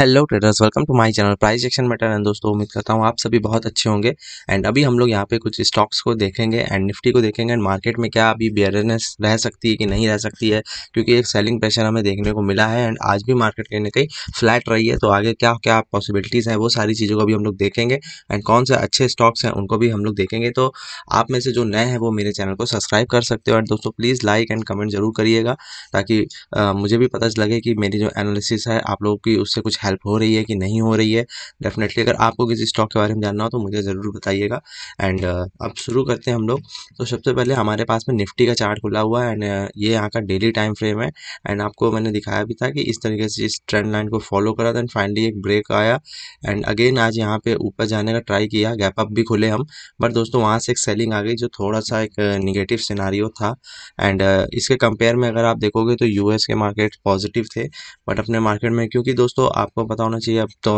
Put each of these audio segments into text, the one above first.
hello traders welcome to my channel price action matter and दोस्तों उम्मीद करता हूँ आप सभी बहुत अच्छे होंगे एंड अभी हम लोग यहाँ पे कुछ स्टॉक्स को देखेंगे एंड निफ्टी को देखेंगे एंड मार्केट में क्या अभी बेयरनेस रह सकती है कि नहीं रह सकती है क्योंकि एक सेलिंग प्रेशर हमें देखने को मिला है एंड आज भी मार्केट कहीं ना कहीं फ्लैट रही है तो आगे क्या क्या पॉसिबिलिटीज़ हैं वो सारी चीज़ों को भी हम लोग देखेंगे एंड कौन से अच्छे स्टॉक्स हैं उनको भी हम लोग देखेंगे तो आप में से जो नए हैं वो मेरे चैनल को सब्सक्राइब कर सकते हो एंड दोस्तों प्लीज़ लाइक एंड कमेंट जरूर करिएगा ताकि मुझे भी पता लगे कि मेरी जो एनालिसिस है आप लोगों की उससे कुछ हेल्प हो रही है कि नहीं हो रही है डेफिनेटली अगर आपको किसी स्टॉक के बारे में जानना हो तो मुझे ज़रूर बताइएगा एंड uh, अब शुरू करते हैं हम लोग तो सबसे पहले हमारे पास में निफ्टी का चार्ट खुला हुआ है एंड uh, ये यहाँ का डेली टाइम फ्रेम है एंड आपको मैंने दिखाया भी था कि इस तरीके से इस ट्रेंड लाइन को फॉलो करा देन फाइनली एक ब्रेक आया एंड अगेन आज यहाँ पे ऊपर जाने का ट्राई किया गैप अप भी खुले हम बट दोस्तों वहाँ से एक सेलिंग आ गई जो थोड़ा सा एक निगेटिव uh, सिनारियो था एंड इसके कंपेयर में अगर आप देखोगे तो यूएस के मार्केट पॉजिटिव थे बट अपने मार्केट में क्योंकि दोस्तों आप आपको पता होना चाहिए अब तो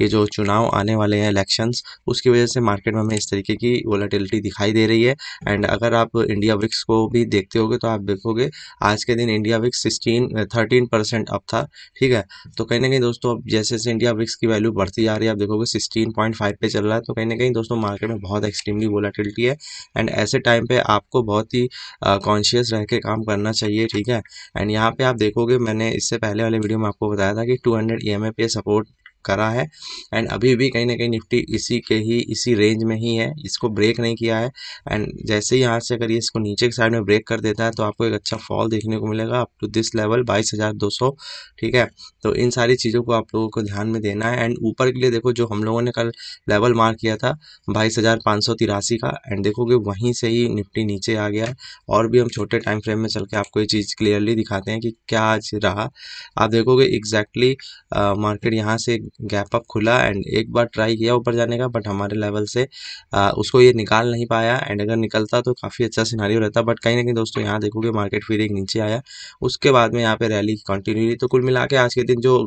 ये जो चुनाव आने वाले हैं इलेक्शंस उसकी वजह से मार्केट में हमें इस तरीके की वोलाटिलिटी दिखाई दे रही है एंड अगर आप इंडिया विक्स को भी देखते होगे तो आप देखोगे आज के दिन India VIX sixteen thirteen percent up था ठीक है तो कहीं ना कहीं दोस्तों अब जैसे जैसे इंडिया विक्स की वैल्यू बढ़ती जा रही है आप देखोगे सिक्सटीन पॉइंट फाइव पे चल रहा है तो कहीं ना कहीं दोस्तों मार्केट में बहुत एक्सट्रीमली वोलाटिलिटी है एंड ऐसे टाइम पर आपको बहुत ही कॉन्शियस रह के काम करना चाहिए ठीक है एंड यहाँ पर आप देखोगे मैंने इससे पहले वाले वीडियो में आपको बताया था कि टू हंड्रेड ई एम में पे करा है एंड अभी भी कहीं ना कहीं निफ्टी इसी के ही इसी रेंज में ही है इसको ब्रेक नहीं किया है एंड जैसे ही यहाँ से अगर ये इसको नीचे के साइड में ब्रेक कर देता है तो आपको एक अच्छा फॉल देखने को मिलेगा अप टू दिस लेवल बाईस हज़ार दो सौ ठीक है तो इन सारी चीज़ों को आप लोगों को ध्यान में देना है एंड ऊपर के लिए देखो जो हम लोगों ने कल लेवल मार्क किया था बाईस हज़ार पाँच सौ तिरासी का एंड देखोगे वहीं से ही निफ्टी नीचे आ गया है और भी हम छोटे टाइम फ्रेम में चल के आपको ये चीज़ क्लियरली दिखाते हैं कि क्या आज रहा आप देखोगे एग्जैक्टली मार्केट यहाँ से गैप अप खुला एंड एक बार ट्राई किया ऊपर जाने का बट हमारे लेवल से आ, उसको ये निकाल नहीं पाया एंड अगर निकलता तो काफ़ी अच्छा सिनारियो रहता बट कहीं ना कहीं दोस्तों यहाँ देखोगे मार्केट फिर एक नीचे आया उसके बाद में यहाँ पे रैली कंटिन्यू रही तो कुल मिला के आज के दिन जो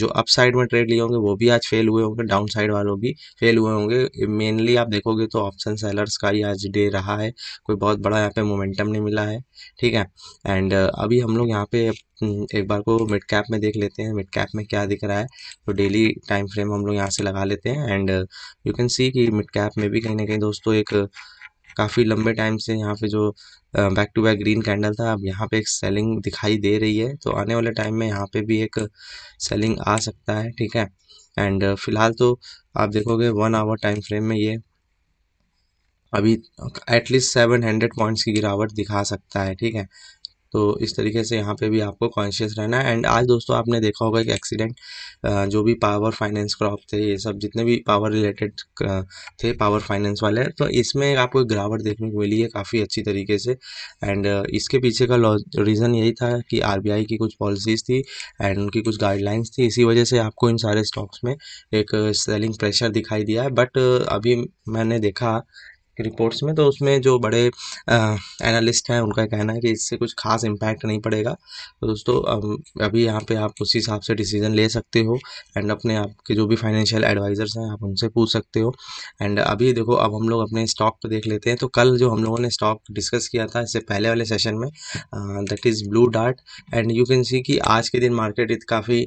जो अप साइड में ट्रेड लिए होंगे वो भी आज फेल हुए होंगे डाउन साइड वालों भी फेल हुए होंगे मेनली आप देखोगे तो ऑप्शन सेलर्स का ही आज डे रहा है कोई बहुत बड़ा यहाँ पे मोमेंटम नहीं मिला है ठीक है एंड अभी हम लोग यहाँ पे हम्म, एक बार को मिड कैप में देख लेते हैं मिड कैप में क्या दिख रहा है तो डेली टाइम फ्रेम हम लोग यहाँ से लगा लेते हैं एंड यू कैन सी कि मिड कैप में भी कहीं ना कहीं दोस्तों एक काफी लंबे टाइम से यहाँ पे जो back to back green candle था अब यहाँ पे एक सेलिंग दिखाई दे रही है तो आने वाले टाइम में यहाँ पे भी एक सेलिंग आ सकता है ठीक है एंड फिलहाल तो आप देखोगे वन आवर टाइम फ्रेम में ये अभी एटलीस्ट सेवन हंड्रेड पॉइंट्स की गिरावट दिखा सकता है ठीक है तो इस तरीके से यहाँ पे भी आपको कॉन्शियस रहना है एंड आज दोस्तों आपने देखा होगा कि एक्सीडेंट जो भी पावर फाइनेंस क्रॉप थे ये सब जितने भी पावर रिलेटेड थे पावर फाइनेंस वाले तो इसमें आपको गिरावट देखने को मिली है काफ़ी अच्छी तरीके से एंड इसके पीछे का रीज़न यही था कि आर की कुछ पॉलिसीज़ थी एंड उनकी कुछ गाइडलाइंस थी इसी वजह से आपको इन सारे स्टॉक्स में एक सेलिंग प्रेशर दिखाई दिया है बट अभी मैंने देखा की रिपोर्ट्स में तो उसमें जो बड़े एनालिस्ट हैं उनका कहना है कि इससे कुछ खास इम्पैक्ट नहीं पड़ेगा तो दोस्तों अभी यहाँ पे आप उसी हिसाब से डिसीजन ले सकते हो एंड अपने आपके जो भी फाइनेंशियल एडवाइज़र्स हैं आप उनसे पूछ सकते हो एंड अभी देखो अब हम लोग अपने स्टॉक पर देख लेते हैं तो कल जो हम लोगों ने स्टॉक डिस्कस किया था इससे पहले वाले सेशन में that is Blue Dart and you can see कि आज के दिन मार्केट इत काफ़ी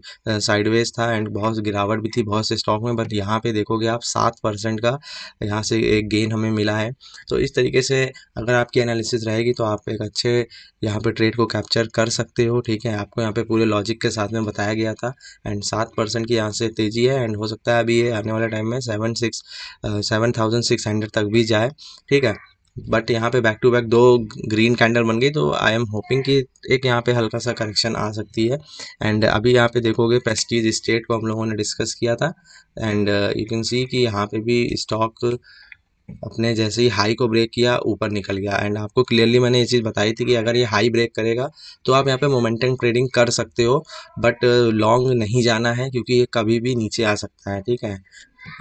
साइडवेज था एंड बहुत गिरावट भी थी बहुत से स्टॉक में बट यहाँ पे देखोगे आप सात परसेंट का यहाँ से एक गेन हमें मिला है है तो इस तरीके से अगर आपकी एनालिसिस रहेगी तो आप एक अच्छे यहाँ पे ट्रेड को कैप्चर कर सकते हो ठीक है आपको यहाँ पे पूरे लॉजिक के साथ में बताया गया था एंड सात परसेंट की यहाँ से तेज़ी है एंड हो सकता है अभी ये आने वाले टाइम में seven six seven thousand six hundred तक भी जाए ठीक है बट यहाँ पे बैक टू बैक दो ग्रीन कैंडल बन गई तो आई एम होपिंग कि एक यहाँ पे हल्का सा करेक्शन आ सकती है एंड अभी यहाँ पे देखोगे पेस्टीज स्टेट को हम लोगों ने डिस्कस किया था एंड यू कैन सी कि यहाँ पे भी स्टॉक अपने जैसे ही हाई को ब्रेक किया ऊपर निकल गया एंड आपको क्लियरली मैंने ये चीज़ बताई थी कि अगर ये हाई ब्रेक करेगा तो आप यहाँ पे मोमेंटम ट्रेडिंग कर सकते हो बट लॉन्ग uh, नहीं जाना है क्योंकि ये कभी भी नीचे आ सकता है ठीक है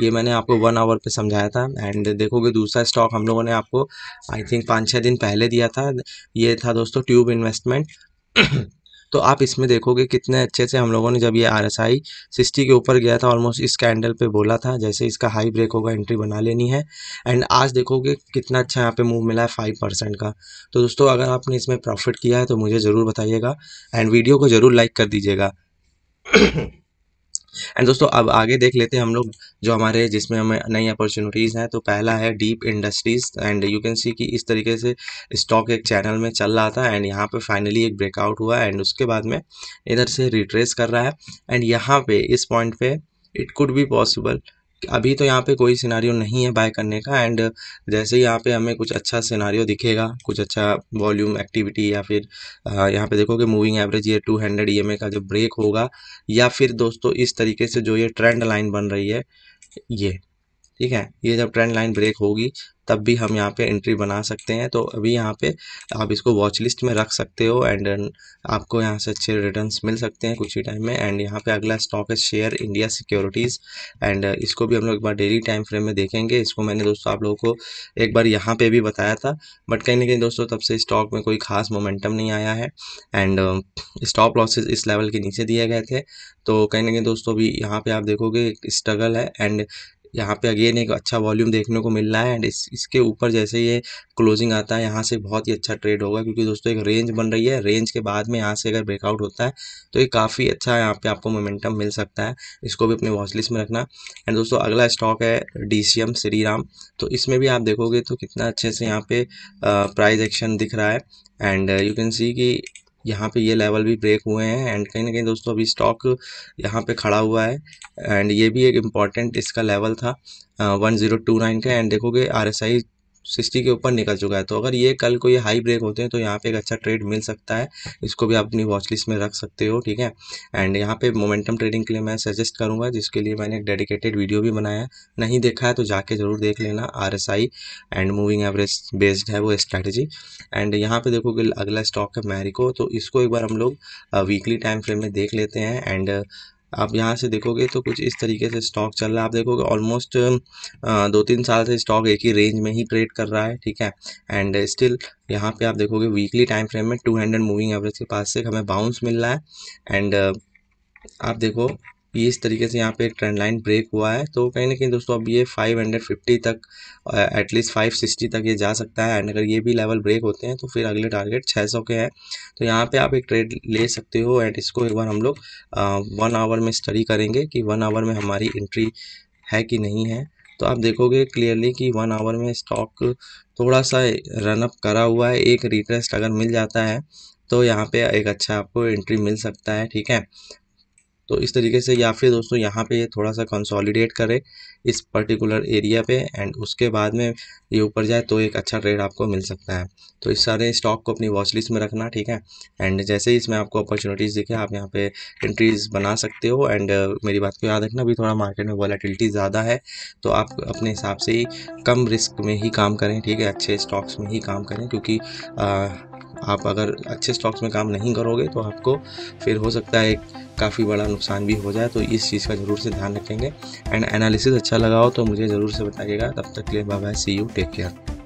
ये मैंने आपको वन आवर पे समझाया था एंड देखोगे दूसरा स्टॉक हम लोगों ने आपको आई थिंक पाँच छः दिन पहले दिया था ये था दोस्तों ट्यूब इन्वेस्टमेंट तो आप इसमें देखोगे कितने अच्छे से हम लोगों ने जब ये आर एस आई सिक्सटी के ऊपर गया था ऑलमोस्ट इस कैंडल पे बोला था जैसे इसका हाई ब्रेक होगा एंट्री बना लेनी है एंड आज देखोगे कितना अच्छा यहाँ पे मूव मिला है फाइव परसेंट का तो दोस्तों अगर आपने इसमें प्रॉफिट किया है तो मुझे ज़रूर बताइएगा एंड वीडियो को ज़रूर लाइक कर दीजिएगा एंड दोस्तों अब आगे देख लेते हैं हम लोग जो हमारे जिसमें हमें नई अपॉर्चुनिटीज़ हैं तो पहला है Deep Industries and you can see कि इस तरीके से स्टॉक एक चैनल में चल रहा था एंड यहाँ पे फाइनली एक ब्रेकआउट हुआ एंड उसके बाद में इधर से रिट्रेस कर रहा है एंड यहाँ पे इस पॉइंट पे इट कुड बी पॉसिबल अभी तो यहाँ पे कोई सिनारियो नहीं है बाय करने का एंड जैसे ही यहाँ पे हमें कुछ अच्छा सिनारियो दिखेगा कुछ अच्छा वॉल्यूम एक्टिविटी या फिर यहाँ पे देखोगे मूविंग एवरेज ये टू हंड्रेड ई का जो ब्रेक होगा या फिर दोस्तों इस तरीके से जो ये ट्रेंड लाइन बन रही है ये ठीक है ये जब ट्रेंड लाइन ब्रेक होगी तब भी हम यहाँ पे एंट्री बना सकते हैं तो अभी यहाँ पे आप इसको वॉच लिस्ट में रख सकते हो एंड uh, आपको यहाँ से अच्छे रिटर्न्स मिल सकते हैं कुछ ही टाइम में एंड यहाँ पे अगला स्टॉक है शेयर इंडिया सिक्योरिटीज़ एंड इसको भी हम लोग एक बार डेली टाइम फ्रेम में देखेंगे इसको मैंने दोस्तों आप लोगों को एक बार यहाँ पर भी बताया था बट कहीं ना कहीं दोस्तों तब से स्टॉक में कोई खास मोमेंटम नहीं आया है एंड स्टॉप लॉसेज इस लेवल के नीचे दिए गए थे तो कहीं ना कहीं दोस्तों अभी यहाँ पे आप देखोगे एक स्ट्रगल है एंड यहाँ पे अगेन एक अच्छा वॉल्यूम देखने को मिल रहा है एंड इस इसके ऊपर जैसे ये क्लोजिंग आता है यहाँ से बहुत ही अच्छा ट्रेड होगा क्योंकि दोस्तों एक रेंज बन रही है रेंज के बाद में यहाँ से अगर ब्रेकआउट होता है तो ये काफ़ी अच्छा यहाँ पे आपको मोमेंटम मिल सकता है इसको भी अपने वॉचलिस्ट में रखना एंड दोस्तों अगला स्टॉक है D C M Shriram तो इसमें भी आप देखोगे तो कितना अच्छे से यहाँ पे प्राइज एक्शन दिख रहा है एंड यू कैन सी कि यहाँ पे ये लेवल भी ब्रेक हुए हैं एंड कहीं ना कहीं दोस्तों अभी स्टॉक यहाँ पे खड़ा हुआ है एंड ये भी एक इम्पॉर्टेंट इसका लेवल था वन ज़ीरो टू नाइन का एंड देखोगे आर एस आई सिक्सटी के ऊपर निकल चुका है तो अगर ये कल को ये हाई ब्रेक होते हैं तो यहाँ पे एक अच्छा ट्रेड मिल सकता है इसको भी आप अपनी वॉच लिस्ट में रख सकते हो ठीक है एंड यहाँ पे मोमेंटम ट्रेडिंग के लिए मैं सजेस्ट करूँगा जिसके लिए मैंने एक डेडिकेटेड वीडियो भी बनाया नहीं देखा है तो जाके ज़रूर देख लेना R and moving average based है वो स्ट्रैटेजी एंड यहाँ पर देखो कि अगला स्टॉक है मैरिको तो इसको एक बार हम लोग वीकली टाइम फ्रेम में देख लेते हैं एंड आप यहाँ से देखोगे तो कुछ इस तरीके से स्टॉक चल रहा है आप देखोगे ऑलमोस्ट दो तीन साल से स्टॉक एक ही रेंज में ही ट्रेड कर रहा है ठीक है एंड स्टिल यहाँ पे आप देखोगे वीकली टाइम फ्रेम में टू हंड्रेड मूविंग एवरेज के पास से हमें बाउंस मिल रहा है एंड आप देखो ये इस तरीके से यहाँ पे ट्रेंड लाइन ब्रेक हुआ है तो कहीं ना कहीं दोस्तों अब ये 550 तक एटलीस्ट 560 तक ये जा सकता है एंड अगर ये भी लेवल ब्रेक होते हैं तो फिर अगले टारगेट 600 के हैं तो यहाँ पे आप एक ट्रेड ले सकते हो एंड इसको एक बार हम लोग वन आवर में स्टडी करेंगे कि वन आवर में हमारी एंट्री है कि नहीं है तो आप देखोगे क्लियरली कि वन आवर में स्टॉक थोड़ा सा रनअप करा हुआ है एक रिटेस्ट अगर मिल जाता है तो यहाँ पे एक अच्छा आपको एंट्री मिल सकता है ठीक है तो इस तरीके से या फिर दोस्तों यहाँ पे ये थोड़ा सा कंसोलिडेट करे इस पर्टिकुलर एरिया पे एंड उसके बाद में ये ऊपर जाए तो एक अच्छा ट्रेड आपको मिल सकता है तो इस सारे स्टॉक को अपनी वॉच लिस्ट में रखना ठीक है एंड जैसे ही इसमें आपको अपॉर्चुनिटीज़ दिखे आप यहाँ पे एंट्रीज बना सकते हो एंड मेरी बात को याद रखना अभी थोड़ा मार्केट में वॉलेटिलिटी ज़्यादा है तो आप अपने हिसाब से ही कम रिस्क में ही काम करें ठीक है अच्छे स्टॉक्स में ही काम करें क्योंकि आ, आप अगर अच्छे स्टॉक्स में काम नहीं करोगे तो आपको फिर हो सकता है काफ़ी बड़ा नुकसान भी हो जाए तो इस चीज़ का ज़रूर से ध्यान रखेंगे एंड एनालिसिस अच्छा लगा हो तो मुझे ज़रूर से बताइएगा तब तक के लिए bye bye see you take care